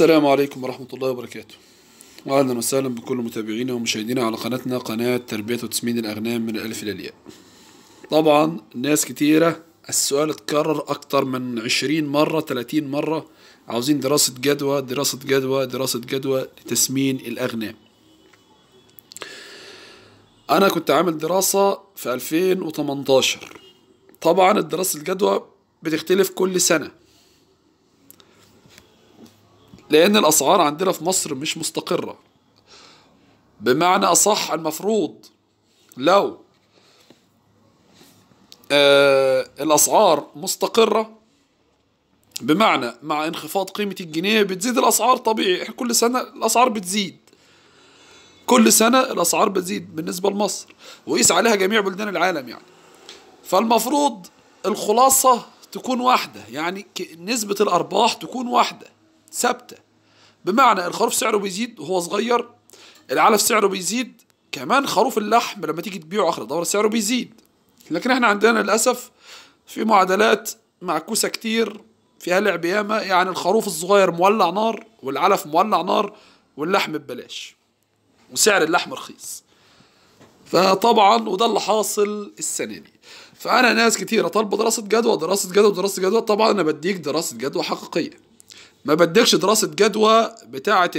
السلام عليكم ورحمة الله وبركاته وأهلا وسهلا بكل متابعينا ومشاهدينا على قناتنا قناة تربية وتسمين الأغنام من الألف إلى الياء طبعا ناس كتيرة السؤال اتكرر أكتر من عشرين مرة تلاتين مرة عاوزين دراسة جدوى دراسة جدوى دراسة جدوى لتسمين الأغنام أنا كنت عامل دراسة في 2018 طبعا الدراسة الجدوى بتختلف كل سنة لأن الأسعار عندنا في مصر مش مستقرة بمعنى أصح المفروض لو آه الأسعار مستقرة بمعنى مع انخفاض قيمة الجنيه بتزيد الأسعار طبيعي احنا كل سنة الأسعار بتزيد كل سنة الأسعار بتزيد بالنسبة لمصر وقيس عليها جميع بلدان العالم يعني فالمفروض الخلاصة تكون واحدة يعني نسبة الأرباح تكون واحدة ثابته بمعنى الخروف سعره بيزيد وهو صغير العلف سعره بيزيد كمان خروف اللحم لما تيجي تبيعه اخر الدوره سعره بيزيد لكن احنا عندنا للاسف في معادلات معكوسه كتير فيها لعب ياما يعني الخروف الصغير مولع نار والعلف مولع نار واللحم ببلاش وسعر اللحم رخيص فطبعا وده اللي حاصل السنه دي فانا ناس كتيره طالبه دراسه جدوى دراسه جدوى دراسه جدوى طبعا انا بديك دراسه جدوى حقيقيه ما بدكش دراسة جدوى بتاعة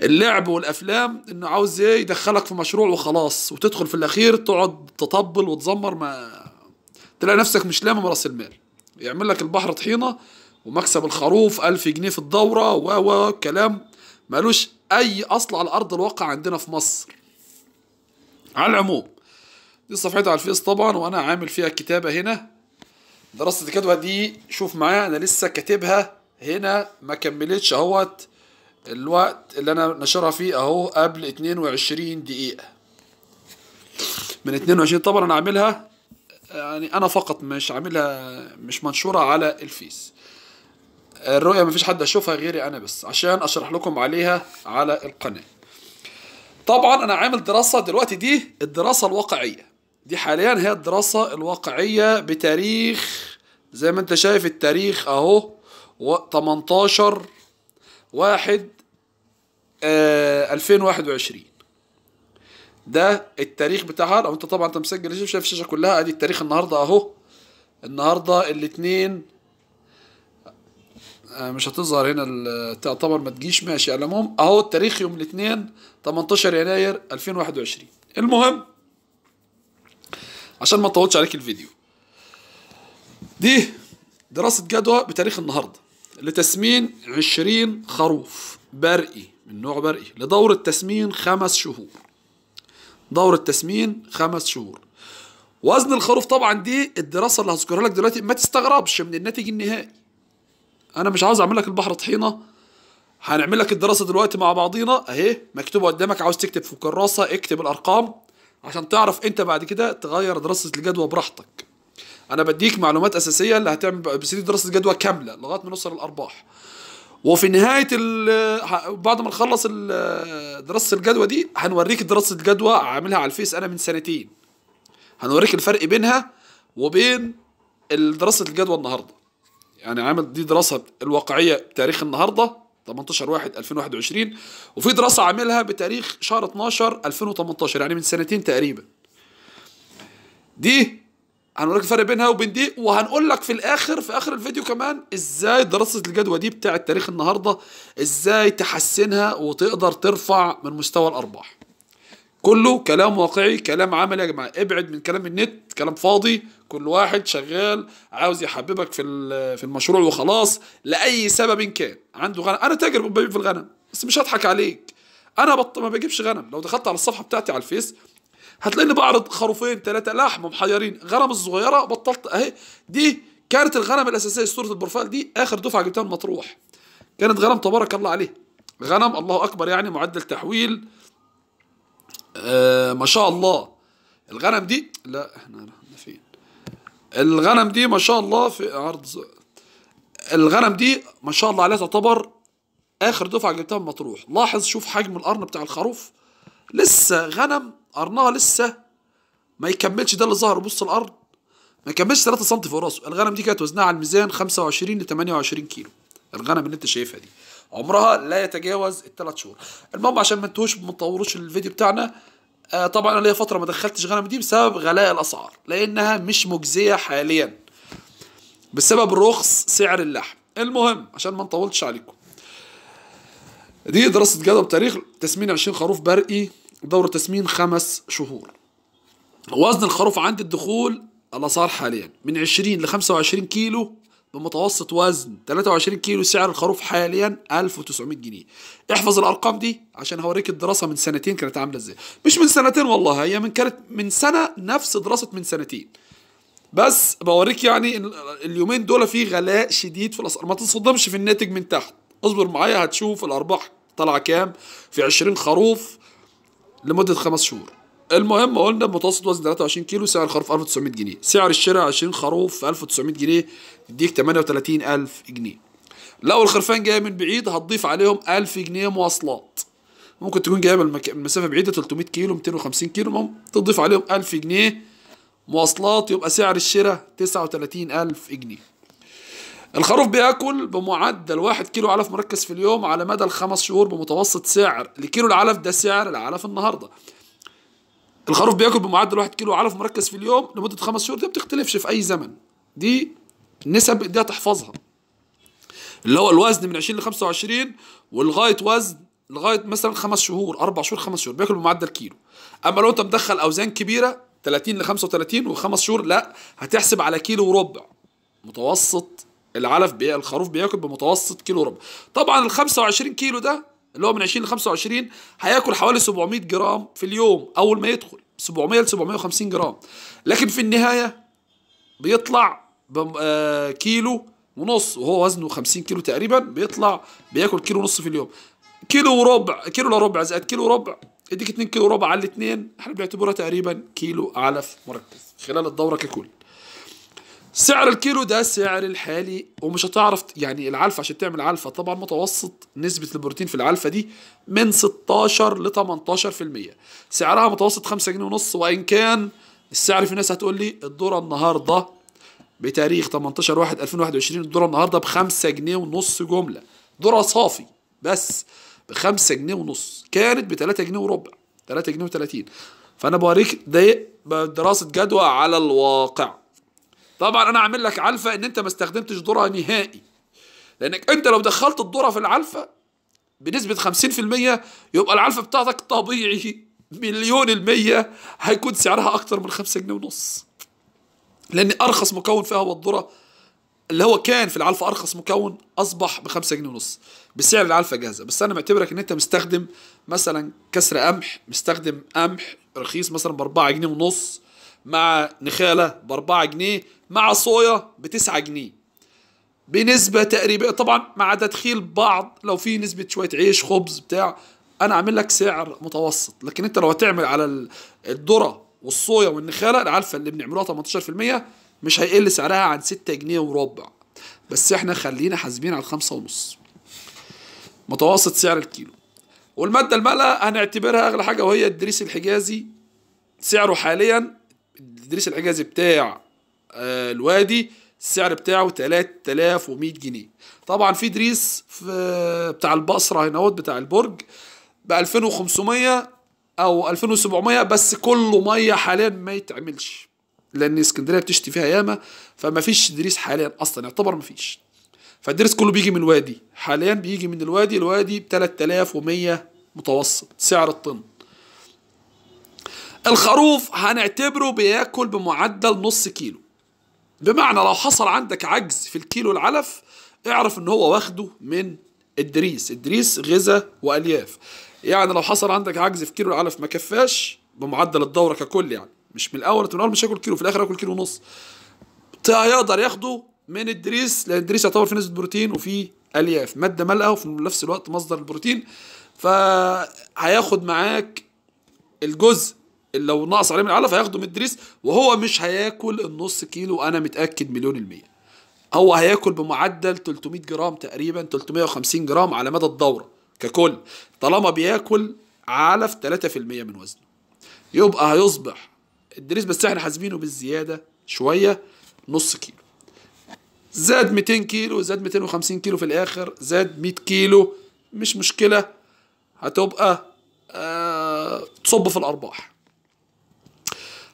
اللعب والافلام انه عاوز ايه يدخلك في مشروع وخلاص وتدخل في الاخير تقعد تطبل وتزمر ما تلاقي نفسك مش لامم راس المال يعمل لك البحر طحينه ومكسب الخروف ألف جنيه في الدورة و و كلام مالوش أي أصل على أرض الواقع عندنا في مصر على العموم دي صفحتي على الفيس طبعا وأنا عامل فيها كتابة هنا دراسة الجدوى دي شوف معايا أنا لسه كاتبها هنا ما كملتش أهوت الوقت اللي أنا نشرها فيه أهو قبل 22 دقيقة من 22 طبعا أنا عاملها يعني أنا فقط مش عاملها مش منشورة على الفيس الرؤية مفيش حد هيشوفها غيري أنا بس عشان أشرح لكم عليها على القناة طبعا أنا عامل دراسة دلوقتي دي الدراسة الواقعية دي حاليا هي الدراسة الواقعية بتاريخ زي ما انت شايف التاريخ اهو 18 واحد آه 2021 ده التاريخ بتاعها لو انت طبعا انت مسجل شايف الشاشة كلها ادي التاريخ النهاردة اهو النهاردة الاثنين آه، مش هتظهر هنا تعتبر ما تجيش ماشي على العموم اهو التاريخ يوم الاثنين 18 يناير 2021 المهم عشان ما اطولش عليك الفيديو دي دراسة جدوى بتاريخ النهاردة لتسمين 20 خروف برقي من نوع برقي لدورة التسمين خمس شهور دورة التسمين خمس شهور وزن الخروف طبعا دي الدراسة اللي هذكرها لك دلوقتي ما تستغربش من الناتج النهائي انا مش عاوز اعمل لك البحر طحينة هنعمل لك الدراسة دلوقتي مع بعضينا اهي مكتوبة قدامك عاوز تكتب في الكراسة اكتب الارقام عشان تعرف انت بعد كده تغير دراسه الجدوى براحتك انا بديك معلومات اساسيه اللي هتعمل بسيدي دراسه جدوى كامله لغايه ما نوصل الارباح وفي نهايه بعد ما نخلص دراسه الجدوى دي هنوريك دراسه الجدوى عاملها على الفيس انا من سنتين هنوريك الفرق بينها وبين دراسه الجدوى النهارده يعني عامل دي دراسه الواقعيه بتاريخ النهارده 18 1 2021 وفي دراسه عاملها بتاريخ شهر 12 2018 يعني من سنتين تقريبا دي هنقول لك الفرق بينها وبين دي وهنقول لك في الاخر في اخر الفيديو كمان ازاي دراسه الجدوى دي بتاع تاريخ النهارده ازاي تحسنها وتقدر ترفع من مستوى الارباح كله كلام واقعي كلام عملي يا جماعه ابعد من كلام النت كلام فاضي كل واحد شغال عاوز يحببك في في المشروع وخلاص لاي سبب كان عنده غنم انا تاجر ببيع في الغنم بس مش هضحك عليك انا بط ما بجيبش غنم لو دخلت على الصفحه بتاعتي على الفيس هتلاقيني بعرض خروفين ثلاثه لحم محيرين غنم الصغيره بطلت اهي دي كانت الغنم الاساسيه صوره البروفايل دي اخر دفعه جبتها من مطروح كانت غنم تبارك الله عليه غنم الله اكبر يعني معدل تحويل آه ما شاء الله الغنم دي لا احنا احنا فين الغنم دي ما شاء الله في عرض الغنم دي ما شاء الله عليها تعتبر اخر دفعه جبتها من مطروح لاحظ شوف حجم القرن بتاع الخروف لسه غنم قرنها لسه ما يكملش ده اللي ظهر بص القرن ما يكملش 3 سم فوق راسه الغنم دي كانت وزنها على الميزان 25 ل 28 كيلو الغنم اللي انت شايفها دي عمرها لا يتجاوز الثلاث شهور المهم عشان ما انتوش ما نطولوش الفيديو بتاعنا آه، طبعا انا ليا فتره ما دخلتش غنم دي بسبب غلاء الاسعار لانها مش مجزيه حاليا بسبب رخص سعر اللحم المهم عشان ما نطولش عليكم دي دراسة جدوى بتاريخ تسمين 20 خروف برقي دورة تسمين خمس شهور وزن الخروف عند الدخول الأسعار حاليا من 20 ل 25 كيلو بمتوسط وزن 23 كيلو سعر الخروف حاليا 1900 جنيه احفظ الارقام دي عشان هوريك الدراسه من سنتين كانت عامله ازاي مش من سنتين والله هي من كانت من سنه نفس دراسه من سنتين بس بوريك يعني اليومين دول في غلاء شديد في الاسعار ما تصدمش في الناتج من تحت اصبر معايا هتشوف الارباح طالعه كام في 20 خروف لمده خمس شهور المهم قلنا متوسط وزن 23 كيلو سعر الخروف 1900 جنيه سعر الشراء 20 خروف 1900 جنيه يديك 38000 جنيه لو الخرفان جاي من بعيد هتضيف عليهم 1000 جنيه مواصلات ممكن تكون من المك... مسافه بعيده 300 كيلو 250 كيلو ممكن تضيف عليهم 1000 جنيه مواصلات يبقى سعر الشراء 39000 جنيه الخروف بياكل بمعدل 1 كيلو علف مركز في اليوم على مدى الخمس شهور بمتوسط سعر لكيلو العلف ده سعر العلف النهارده الخروف بياكل بمعدل 1 كيلو علف مركز في اليوم لمده خمس شهور دي ما بتختلفش في اي زمن دي نسب دي تحفظها اللي هو الوزن من 20 ل 25 ولغايه وزن لغايه مثلا خمس شهور اربع شهور خمس شهور بياكل بمعدل كيلو اما لو انت مدخل اوزان كبيره 30 ل 35 وخمس شهور لا هتحسب على كيلو وربع متوسط العلف بي... الخروف بياكل بمتوسط كيلو وربع طبعا ال 25 كيلو ده اللي هو من 20 ل 25 هياكل حوالي 700 جرام في اليوم اول ما يدخل 700 ل 750 جرام لكن في النهايه بيطلع آه، كيلو ونص وهو وزنه 50 كيلو تقريبا بيطلع بياكل كيلو ونص في اليوم كيلو وربع كيلو لربع ربع زائد كيلو وربع يديك 2 كيلو وربع على الاثنين احنا بنعتبرها تقريبا كيلو علف مركز خلال الدوره ككل سعر الكيلو ده سعر الحالي ومش هتعرف يعني العلفة عشان تعمل علفة طبعا متوسط نسبة البروتين في العلفة دي من 16 ل 18% سعرها متوسط 5 جنيه ونص وإن كان السعر في ناس هتقول لي الذرة النهاردة بتاريخ 18 1 2021 الذرة النهاردة ب 5 جنيه ونص جملة ذرة صافي بس ب 5 جنيه ونص كانت ب 3 جنيه وربع 3 جنيه و30 فأنا بوريك ده دراسة جدوى على الواقع طبعا انا عامل لك علفه ان انت ما استخدمتش ذره نهائي لانك انت لو دخلت الذره في العلفه بنسبه 50% يبقى العلفه بتاعتك طبيعي مليون المية هيكون سعرها أكتر من خمسة جنيه ونص لأن أرخص مكون فيها هو الذرة اللي هو كان في العلفة أرخص مكون أصبح بخمسة جنيه ونص بسعر العلفة جاهزة بس أنا معتبرك إن أنت مستخدم مثلا كسر قمح مستخدم قمح رخيص مثلا بأربعة جنيه ونص مع نخاله باربعة جنيه مع صويا بتسعة جنيه بنسبة تقريبا طبعا مع تدخيل بعض لو في نسبة شوية عيش خبز بتاع انا اعمل لك سعر متوسط لكن انت لو هتعمل على الذرة والصويا والنخاله العلفه اللي بنعملوها 18% مش هيقل سعرها عن 6 جنيه وربع بس احنا خلينا حاسبين على الخمسة ونص متوسط سعر الكيلو والمادة المالة هنعتبرها أغلى حاجة وهي الدريس الحجازي سعره حاليا الدريس الحجازي بتاع آه، الوادي السعر بتاعه 3100 جنيه طبعا في دريس في آه، بتاع البصره هنا بتاع البرج ب 2500 او 2700 بس كله ميه حاليا ما يتعملش لان اسكندريه بتشتي فيها ياما فما فيش دريس حاليا اصلا يعتبر ما فيش فالدرس كله بيجي من الوادي حاليا بيجي من الوادي الوادي ب 3100 متوسط سعر الطن الخروف هنعتبره بياكل بمعدل نص كيلو بمعنى لو حصل عندك عجز في الكيلو العلف اعرف ان هو واخده من الدريس الدريس غذاء والياف يعني لو حصل عندك عجز في كيلو العلف ما كفاش بمعدل الدوره ككل يعني مش من الاول من الاول مش هاكل كيلو في الاخر هاكل كيلو ونص هيقدر ياخده من الدريس لان الدريس يعتبر فيه نسبه بروتين وفيه الياف ماده مالئه وفي نفس الوقت مصدر البروتين فهياخد معاك الجزء لو نقص عليه من العلف هياخده من الدريس وهو مش هياكل النص كيلو انا متاكد مليون الميه هو هياكل بمعدل 300 جرام تقريبا 350 جرام على مدى الدوره ككل طالما بياكل علف 3% من وزنه يبقى هيصبح الدريس بس احنا حاسبينه بالزياده شويه نص كيلو زاد 200 كيلو زاد 250 كيلو في الاخر زاد 100 كيلو مش مشكله هتبقى أه تصب في الارباح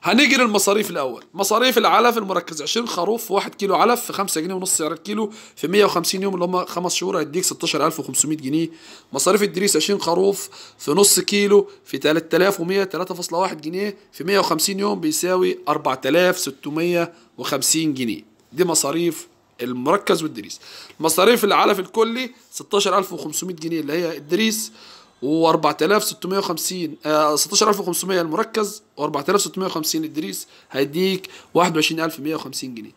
هنيجي المصاريف الاول مصاريف العلف المركز 20 خروف 1 كيلو علف في 5 جنيه ونص سعر الكيلو في 150 يوم اللي هم 5 شهور هيديك 16500 جنيه مصاريف الدريس 20 خروف في نص كيلو في 3100 3.1 جنيه في 150 يوم بيساوي 4650 جنيه دي مصاريف المركز والدريس مصاريف العلف الكلي 16500 جنيه اللي هي الدريس و4650 آه 16500 المركز و4650 الدريس هيديك 21150 جنيه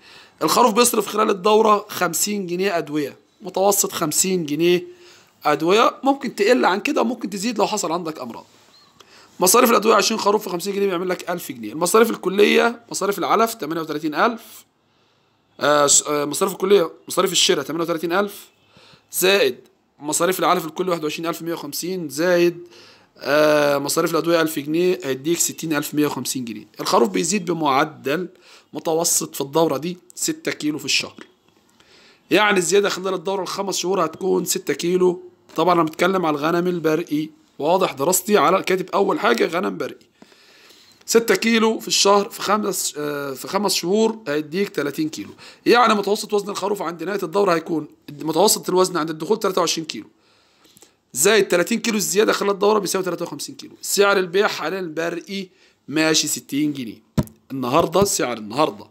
الخروف بيصرف خلال الدوره 50 جنيه ادويه متوسط 50 جنيه ادويه ممكن تقل عن كده ممكن تزيد لو حصل عندك امراض مصاريف الادويه 20 خروف في 50 جنيه بيعمل لك 1000 جنيه المصاريف الكليه مصاريف العلف 38000 آه،, آه مصاريف الكليه مصاريف الشراء 38000 زائد مصاريف العالم في الكل 21150 زائد آه، مصاريف الأدوية 1000 جنيه هيديك 60150 جنيه الخروف بيزيد بمعدل متوسط في الدورة دي 6 كيلو في الشهر يعني الزيادة خلال الدورة الخمس شهور هتكون 6 كيلو طبعا أنا بتكلم على الغنم البرقي واضح دراستي على كاتب أول حاجة غنم برقي 6 كيلو في الشهر في خمس آه، في خمس شهور هيديك 30 كيلو يعني متوسط وزن الخروف عند نهايه الدوره هيكون متوسط الوزن عند الدخول 23 كيلو زائد 30 كيلو الزياده خلال الدوره بيساوي 53 كيلو سعر البيع حاليا البرقي ماشي 60 جنيه النهارده سعر النهارده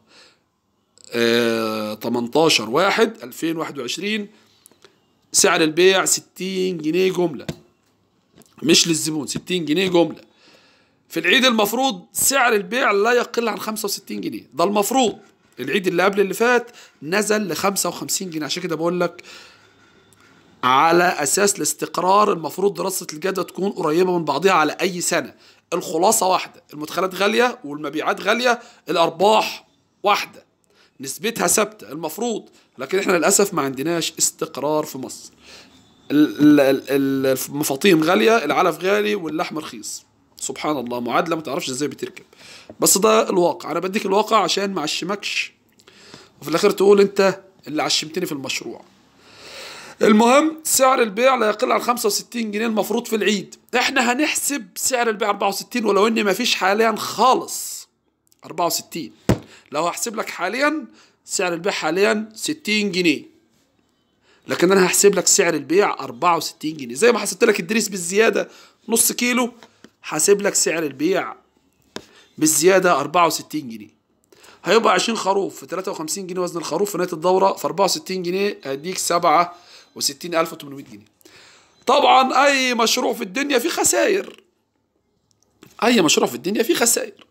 آه 18 1 2021 سعر البيع 60 جنيه جمله مش للزبون 60 جنيه جمله في العيد المفروض سعر البيع لا يقل عن 65 جنيه ده المفروض العيد اللي قبل اللي فات نزل ل 55 جنيه عشان كده بقول لك على اساس الاستقرار المفروض دراسه الجدوى تكون قريبه من بعضها على اي سنه الخلاصه واحده المدخلات غاليه والمبيعات غاليه الارباح واحده نسبتها ثابته المفروض لكن احنا للاسف ما عندناش استقرار في مصر المفاطيم غاليه العلف غالي واللحم رخيص سبحان الله معادله ما تعرفش ازاي بتركب بس ده الواقع انا بديك الواقع عشان ما اعشمكش وفي الاخر تقول انت اللي عشمتني في المشروع المهم سعر البيع لا يقل عن 65 جنيه المفروض في العيد احنا هنحسب سعر البيع 64 ولو ان فيش حاليا خالص 64 لو هحسب لك حاليا سعر البيع حاليا 60 جنيه لكن انا هحسب لك سعر البيع 64 جنيه زي ما حسبت لك الدريس بالزياده نص كيلو حاسب لك سعر البيع بالزيادة 64 جنيه هيبقى 20 خروف في 53 جنيه وزن الخروف في نهاية الدورة في 64 جنيه هيديك 67800 جنيه طبعا أي مشروع في الدنيا فيه خسائر أي مشروع في الدنيا فيه خسائر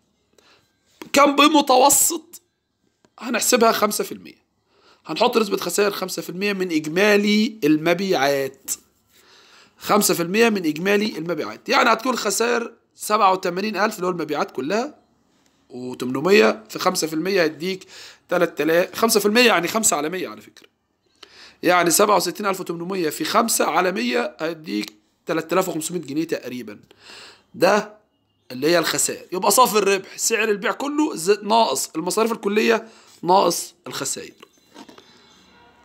كم بمتوسط هنحسبها 5% هنحط نسبة خسائر 5% من إجمالي المبيعات 5% من إجمالي المبيعات يعني هتكون خسائر 87000 اللي هو المبيعات كلها و800 في 5% هيديك 3000 5% يعني 5 على 100 على فكرة يعني 67800 في 5 على 100 هيديك 3500 جنيه تقريبا ده اللي هي الخسائر يبقى صافي الربح سعر البيع كله ناقص المصاريف الكلية ناقص الخسائر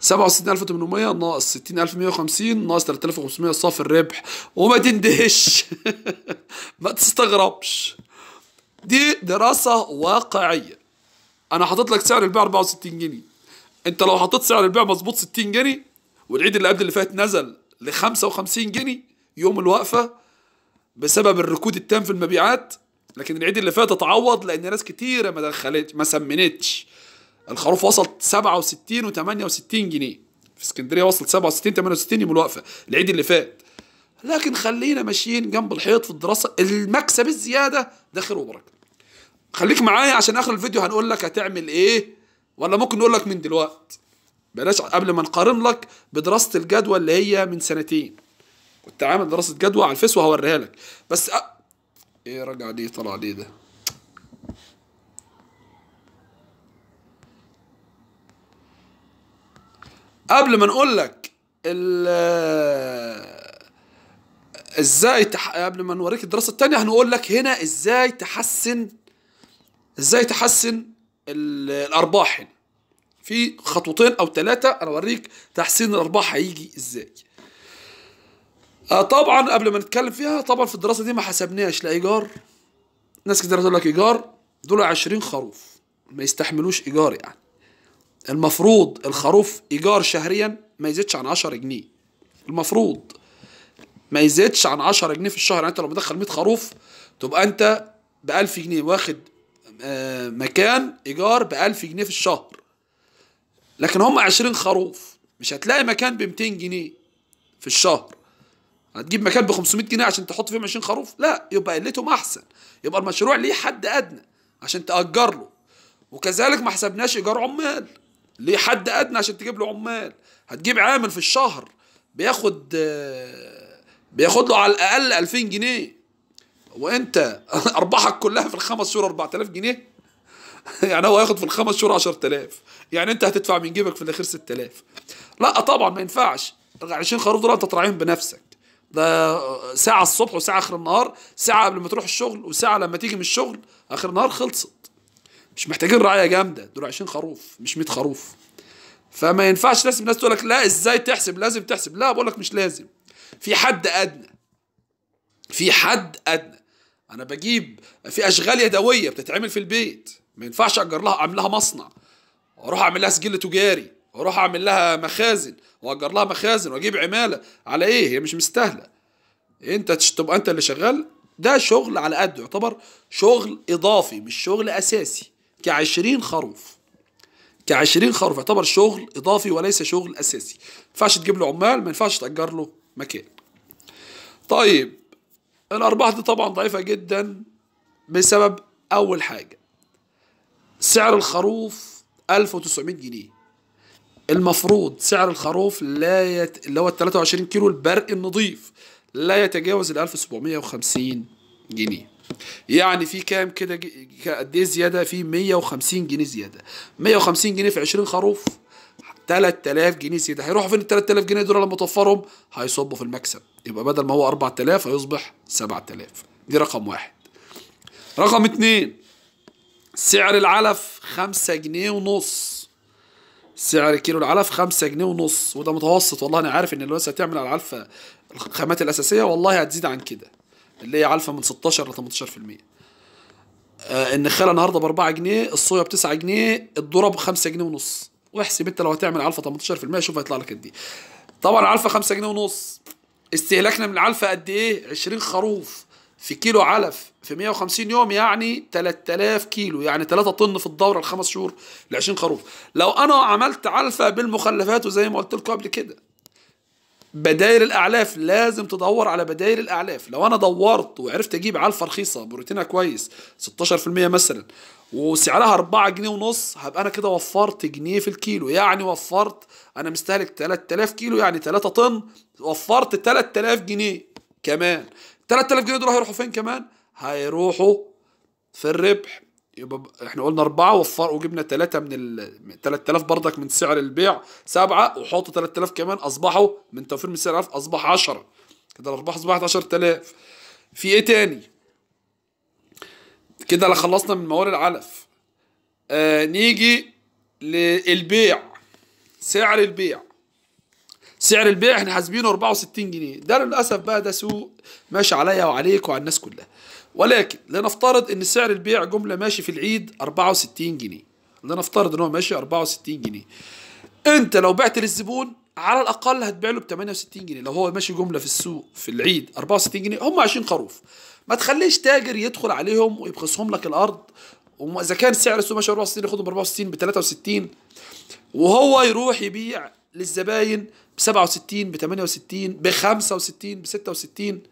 67800 ناقص 60150 ناقص 3500 صافي الربح وما تندهش ما تستغربش دي دراسة واقعية أنا حاطط لك سعر البيع 64 جنيه أنت لو حطيت سعر البيع مظبوط 60 جنيه والعيد اللي قبل اللي فات نزل ل 55 جنيه يوم الوقفة بسبب الركود التام في المبيعات لكن العيد اللي فات اتعوض لأن ناس كتيرة ما دخلتش ما سمنتش الخروف وصل 67 و68 جنيه في اسكندريه وصل 67 68 يوم الوقفه العيد اللي فات لكن خلينا ماشيين جنب الحيط في الدراسه المكسب الزياده ده خير وبركه خليك معايا عشان اخر الفيديو هنقول لك هتعمل ايه ولا ممكن نقول لك من دلوقتي بلاش قبل ما نقارن لك بدراسه الجدوى اللي هي من سنتين كنت عامل دراسه جدوى على الفيس وهوريها لك بس أ... ايه رجع دي طلع دي ده قبل ما نقول لك ازاي تح... قبل ما نوريك الدراسه الثانيه هنقول لك هنا ازاي تحسن ازاي تحسن الارباح هنا في خطوتين او ثلاثه انا اوريك تحسين الارباح هيجي ازاي آه، طبعا قبل ما نتكلم فيها طبعا في الدراسه دي ما حسبناش لا ايجار ناس كتير تقول لك ايجار دول 20 خروف ما يستحملوش ايجار يعني المفروض الخروف ايجار شهريا ما يزيدش عن 10 جنيه المفروض ما يزيدش عن 10 جنيه في الشهر يعني انت لو مدخل 100 خروف تبقى انت ب 1000 جنيه واخد آه، مكان ايجار ب 1000 جنيه في الشهر لكن هم 20 خروف مش هتلاقي مكان ب 200 جنيه في الشهر هتجيب مكان ب 500 جنيه عشان تحط فيهم 20 خروف لا يبقى قلتهم احسن يبقى المشروع ليه حد ادنى عشان تاجر له وكذلك ما حسبناش ايجار عمال ليه حد ادنى عشان تجيب له عمال هتجيب عامل في الشهر بياخد بياخد له على الاقل 2000 جنيه وانت ارباحك كلها في الخمس شهور 4000 جنيه يعني هو هياخد في الخمس شهور 10000 يعني انت هتدفع من جيبك في الاخير 6000 لا طبعا ما ينفعش 20 خروف دول انت تراعيهم بنفسك ده ساعة الصبح وساعة آخر النهار ساعة قبل ما تروح الشغل وساعة لما تيجي من الشغل آخر النهار خلصت مش محتاجين رعايه جامده دول عايشين خروف مش 100 خروف فما ينفعش لازم الناس تقول لك لا ازاي تحسب لازم تحسب لا بقول لك مش لازم في حد ادنى في حد ادنى انا بجيب في اشغال يدويه بتتعمل في البيت ما ينفعش اجر لها اعمل لها مصنع واروح اعمل لها سجل تجاري واروح اعمل لها مخازن واجر لها مخازن واجيب عماله على ايه هي مش مستاهله انت تبقى انت اللي شغال ده شغل على قده يعتبر شغل اضافي مش شغل اساسي كعشرين خروف كعشرين خروف يعتبر شغل إضافي وليس شغل أساسي ما ينفعش تجيب له عمال ما ينفعش تأجر له مكان طيب الأرباح دي طبعا ضعيفة جدا بسبب أول حاجة سعر الخروف 1900 جنيه المفروض سعر الخروف لا يت... اللي هو ال 23 كيلو البرق النظيف لا يتجاوز ال 1750 جنيه يعني في كام كده قد ايه زياده في 150 جنيه زياده 150 جنيه في 20 خروف 3000 جنيه زياده هيروحوا فين ال 3000 جنيه دول لما توفرهم هيصبوا في المكسب يبقى بدل ما هو 4000 هيصبح 7000 دي رقم واحد رقم اثنين سعر العلف 5 جنيه ونص سعر كيلو العلف 5 جنيه ونص وده متوسط والله انا عارف ان الناس هتعمل على العلفة الخامات الاساسية والله هتزيد عن كده اللي هي علفة من 16 ل 18% النخاله آه، النهارده ب 4 جنيه الصويا ب 9 جنيه الذره ب 5 جنيه ونص واحسب انت لو هتعمل علفه 18% شوف هيطلع لك قد ايه طبعا علفه 5 جنيه ونص استهلاكنا من العلفه قد ايه 20 خروف في كيلو علف في 150 يوم يعني 3000 كيلو يعني 3 طن في الدوره الخمس شهور ل 20 خروف لو انا عملت علفه بالمخلفات وزي ما قلت لكم قبل كده بدائل الاعلاف لازم تدور على بدائل الاعلاف لو انا دورت وعرفت اجيب علفه رخيصه بروتينها كويس 16% مثلا وسعرها 4 جنيه ونص هبقى انا كده وفرت جنيه في الكيلو يعني وفرت انا مستهلك 3000 كيلو يعني 3 طن وفرت 3000 جنيه كمان 3000 جنيه دول هيروحوا فين كمان هيروحوا في الربح يبقى احنا قلنا أربعة وفر وجبنا ثلاثة من ال 3000 برضك من سعر البيع سبعة وحطوا 3000 كمان أصبحوا من توفير من سعر الألف أصبح 10 كده الأرباح أصبحت 10000 في إيه تاني؟ كده خلصنا من موارد العلف آه نيجي للبيع سعر البيع سعر البيع احنا حاسبينه 64 جنيه ده للاسف بقى ده سوق ماشي عليا وعليك وعلى الناس كلها ولكن لنفترض ان سعر البيع جمله ماشي في العيد 64 جنيه لنفترض ان هو ماشي 64 جنيه انت لو بعت للزبون على الاقل هتبيع له ب 68 جنيه لو هو ماشي جمله في السوق في العيد 64 جنيه هم 20 خروف ما تخليش تاجر يدخل عليهم ويبخسهم لك الارض واذا كان سعر السوق ماشي 64 ياخدهم ب 64 ب 63 وهو يروح يبيع للزباين ب 67 ب 68 ب 65 ب 66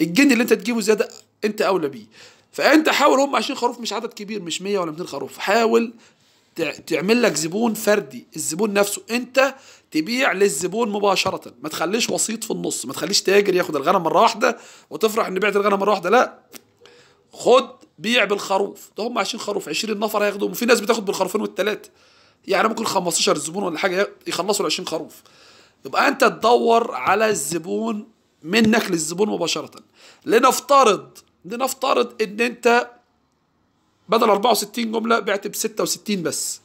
الجني اللي انت تجيبه زياده انت اولى بيه فانت حاول هم 20 خروف مش عدد كبير مش 100 ولا 200 خروف حاول تعمل لك زبون فردي الزبون نفسه انت تبيع للزبون مباشرة ما تخليش وسيط في النص ما تخليش تاجر ياخد الغنم مرة واحدة وتفرح ان بعت الغنم مرة واحدة لا خد بيع بالخروف ده هم 20 خروف 20 نفر هياخدهم وفي ناس بتاخد بالخروفين والثلاثة يعني ممكن 15 زبون ولا حاجة يخلصوا ال 20 خروف يبقى انت تدور على الزبون منك للزبون مباشرة لنفترض لنفترض ان انت بدل 64 جمله بعت ب 66 بس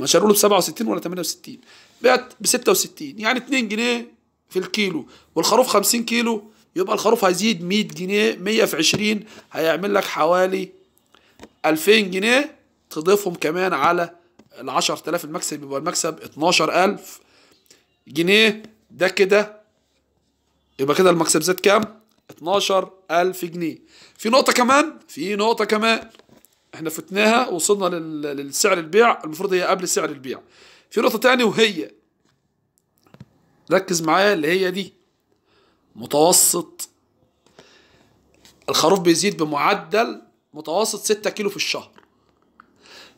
مش هنقول ب 67 ولا 68 بعت ب 66 يعني 2 جنيه في الكيلو والخروف 50 كيلو يبقى الخروف هيزيد 100 جنيه 100 في 20 هيعمل لك حوالي 2000 جنيه تضيفهم كمان على ال 10000 المكسب يبقى المكسب 12000 جنيه ده كده يبقى كده المكسب زاد كام؟ 12000 جنيه في نقطة كمان في نقطة كمان احنا فتناها وصلنا للسعر البيع المفروض هي قبل سعر البيع في نقطة تانية وهي ركز معايا اللي هي دي متوسط الخروف بيزيد بمعدل متوسط 6 كيلو في الشهر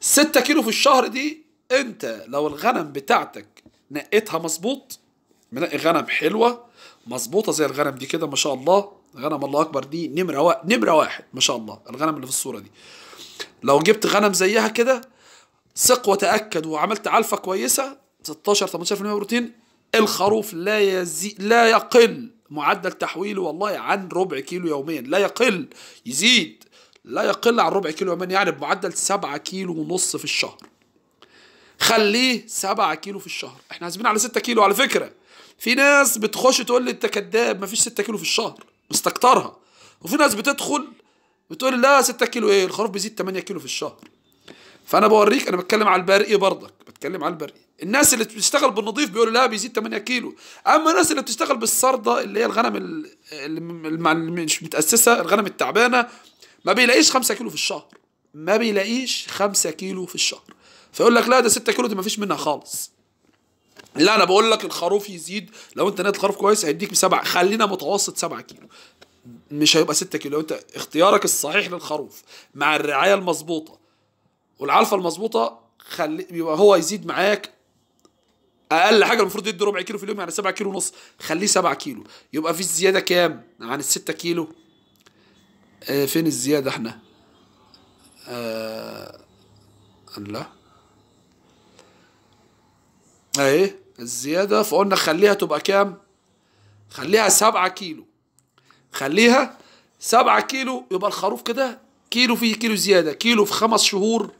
6 كيلو في الشهر دي انت لو الغنم بتاعتك نقيتها مظبوط منقي غنم حلوة مظبوطة زي الغنم دي كده ما شاء الله غنم الله اكبر دي نمره و... نمره واحد ما شاء الله الغنم اللي في الصوره دي لو جبت غنم زيها كده ثق وتاكد وعملت علفه كويسه 16 18% بروتين الخروف لا يزي... لا يقل معدل تحويله والله عن ربع كيلو يوميا لا يقل يزيد لا يقل عن ربع كيلو يوميا يعني بمعدل 7 كيلو ونص في الشهر خليه 7 كيلو في الشهر احنا عازمين على 6 كيلو على فكره في ناس بتخش تقول لي انت كداب مفيش 6 كيلو في الشهر مستكترها وفي ناس بتدخل بتقول لا 6 كيلو ايه الخروف بيزيد 8 كيلو في الشهر فانا بوريك انا بتكلم على البرقي برضك بتكلم على البرقي الناس اللي بتشتغل بالنظيف بيقولوا لا بيزيد 8 كيلو اما الناس اللي بتشتغل بالسرده اللي هي الغنم اللي مش متاسسه الغنم التعبانه ما بيلاقيش 5 كيلو في الشهر ما بيلاقيش 5 كيلو في الشهر فيقول لك لا ده 6 كيلو دي ما فيش منها خالص لا انا بقول لك الخروف يزيد لو انت نادي الخروف كويس هيديك بسبعة خلينا متوسط 7 كيلو مش هيبقى 6 كيلو انت اختيارك الصحيح للخروف مع الرعايه المظبوطه والعلفه المظبوطه خلي يبقى هو يزيد معاك اقل حاجه المفروض يدي ربع كيلو في اليوم يعني 7 كيلو ونص خليه 7 كيلو يبقى في الزياده كام عن يعني ال 6 كيلو آه فين الزياده احنا آه لا اهي الزيادة فقلنا خليها تبقى كام خليها سبعة كيلو خليها سبعة كيلو يبقى الخروف كده كيلو فيه كيلو زيادة كيلو في خمس شهور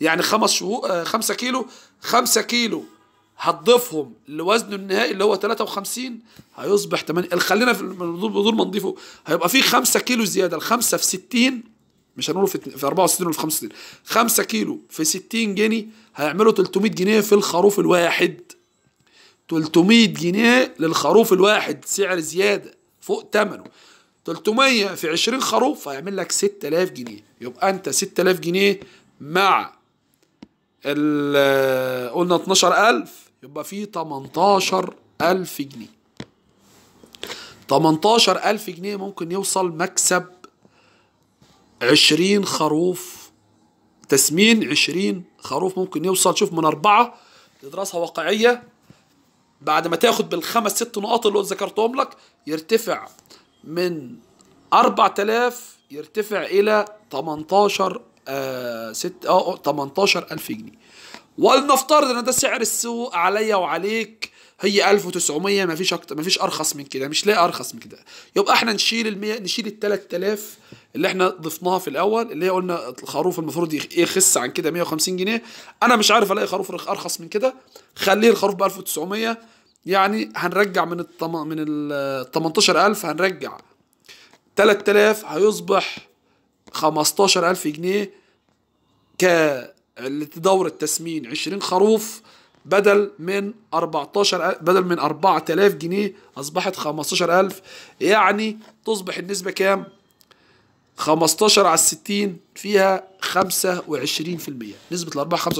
يعني خمس شهور آه خمسة كيلو خمسة كيلو هتضيفهم لوزنه النهائي اللي هو 53 هيصبح 8 خلينا في دول ما نضيفه هيبقى فيه 5 كيلو زياده 5 في 60 مش هنقوله في, في 64 ولا في 65 5 كيلو في 60 جنيه هيعملوا 300 جنيه في الخروف الواحد 300 جنيه للخروف الواحد سعر زياده فوق ثمنه 300 في 20 خروف هيعمل لك 6000 جنيه يبقى انت 6000 جنيه مع ال قلنا 12000 يبقى في 18000 جنيه 18000 جنيه ممكن يوصل مكسب 20 خروف تسمين 20 خروف ممكن يوصل شوف من أربعة لدراسة واقعية بعد ما تاخد بالخمس ست نقاط اللي ذكرتهم لك يرتفع من 4000 يرتفع إلى 18 آه ست اه 18000 آه، جنيه ولنفترض ان ده سعر السوق عليا وعليك هي 1900 مفيش اكتر مفيش ارخص من كده مش لاقي ارخص من كده يبقى احنا نشيل ال نشيل ال 3000 اللي احنا ضفناها في الاول اللي هي قلنا الخروف المفروض يخس عن كده 150 جنيه انا مش عارف الاقي خروف ارخص من كده خليه الخروف ب 1900 يعني هنرجع من ال من ال 18000 هنرجع 3000 هيصبح 15000 جنيه ك تدور التسمين 20 خروف بدل من 14 بدل من 4000 جنيه اصبحت 15000 يعني تصبح النسبه كام 15 على 60 فيها 25% نسبه الارباح 25%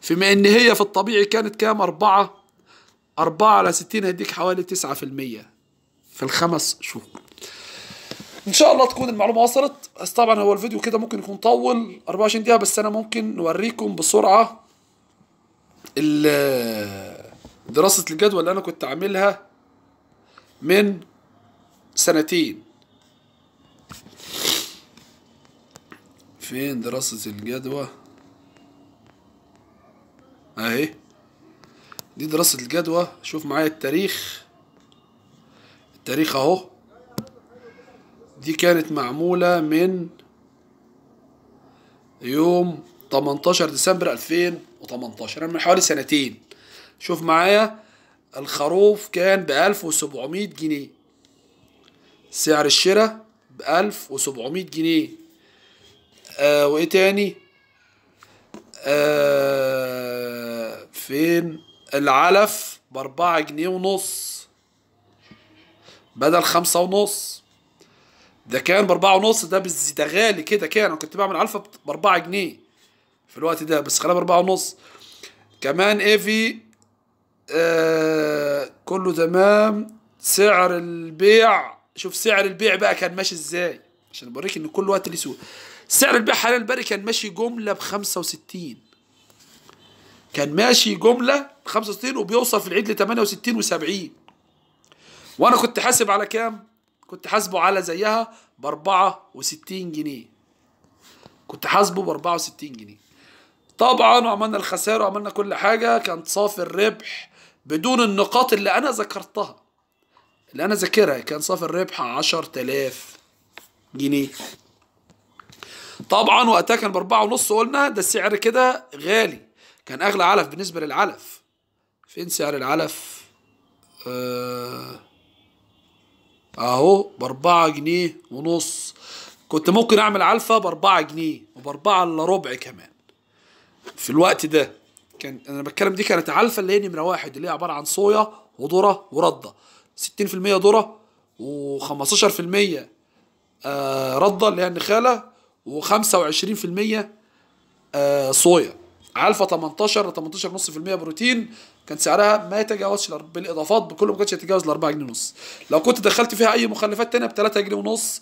فيما ان هي في الطبيعي كانت كام 4 4 على 60 هيديك حوالي 9% في الخمس شهور ان شاء الله تكون المعلومه وصلت بس طبعا هو الفيديو كده ممكن يكون طول 24 دقيقه بس انا ممكن نوريكم بسرعه دراسة الجدوى اللي أنا كنت عاملها من سنتين فين دراسة الجدوى أهي دي دراسة الجدوى شوف معايا التاريخ التاريخ أهو دي كانت معمولة من يوم 18 ديسمبر 2000 2018 انا من حوالي سنتين شوف معايا الخروف كان ب 1700 جنيه سعر الشراء ب 1700 جنيه آه وايه تاني آه فين العلف ب 4 جنيه ونص بدل خمسة ونص ده كان ب 4 ونص ده ده غالي كده كان انا كنت بعمل علفة ب 4 جنيه في الوقت ده بس خلاه أربعة ونص كمان ايفي آه كله تمام سعر البيع شوف سعر البيع بقى كان ماشي ازاي عشان بوريك ان كل وقت اللي سوق سعر البيع حاليا البري كان ماشي جمله ب 65 كان ماشي جمله ب 65 وبيوصل في العيد ل 68 و70 وانا كنت حاسب على كام؟ كنت حاسبه على زيها ب 64 جنيه كنت حاسبه ب 64 جنيه طبعا عملنا الخسارة وعملنا كل حاجة كان صافي الربح بدون النقاط اللي أنا ذكرتها اللي أنا ذاكرها كان صافي الربح 10000 جنيه طبعا وقتها كان بأربعة ونص قلنا ده السعر كده غالي كان أغلى علف بالنسبة للعلف فين سعر العلف؟ آه أهو بأربعة جنيه ونص كنت ممكن أعمل علفة بأربعة جنيه وبأربعة إلا ربع كمان في الوقت ده كان انا بتكلم دي كانت علفه اللي هي نمره واحد اللي هي عباره عن صويا وذره ورده 60% ذره و15% آه رده اللي هي النخاله و25% آه صويا علفه 18 ل 18.5% بروتين كان سعرها ما يتجاوزش بالاضافات بكل ما كانش يتجاوز ال 4 جنيه ونص لو كنت دخلت فيها اي مخلفات تانية ب 3 جنيه ونص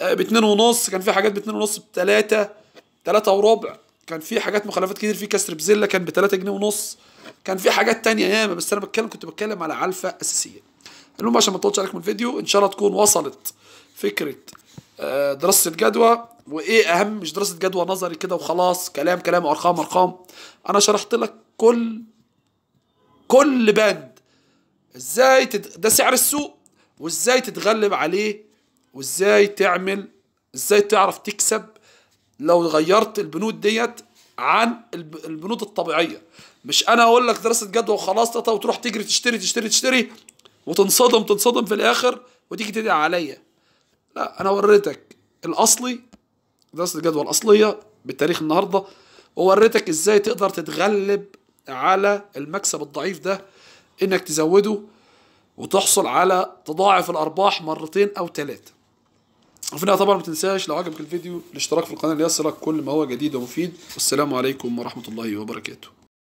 آه، ب 2 ونص كان في حاجات ب 2 ونص ب 3 3 وربع كان في حاجات مخلفات كتير في كسر بزله كان ب 3 جنيه ونص كان في حاجات تانية ياما بس انا بتكلم كنت بتكلم على علفه اساسيه المهم عشان ما اطولش عليكم الفيديو ان شاء الله تكون وصلت فكره آه، دراسه الجدوى وايه اهم مش دراسه جدوى نظري كده وخلاص كلام كلام ارقام ارقام انا شرحت لك كل كل بند ازاي تد... ده سعر السوق وازاي تتغلب عليه وازاي تعمل ازاي تعرف تكسب لو غيرت البنود ديت عن البنود الطبيعيه مش انا اقول لك دراسه جدوى وخلاص وتروح تجري تشتري تشتري تشتري وتنصدم تنصدم في الاخر وتيجي تدعي عليا لا انا وريتك الاصلي دراسه الجدوى الاصليه بالتاريخ النهارده ووريتك ازاي تقدر تتغلب على المكسب الضعيف ده انك تزوده وتحصل على تضاعف الارباح مرتين او ثلاثه وفي النهايه طبعا ما تنساش لو عجبك الفيديو الاشتراك في القناه ليصلك كل ما هو جديد ومفيد والسلام عليكم ورحمه الله وبركاته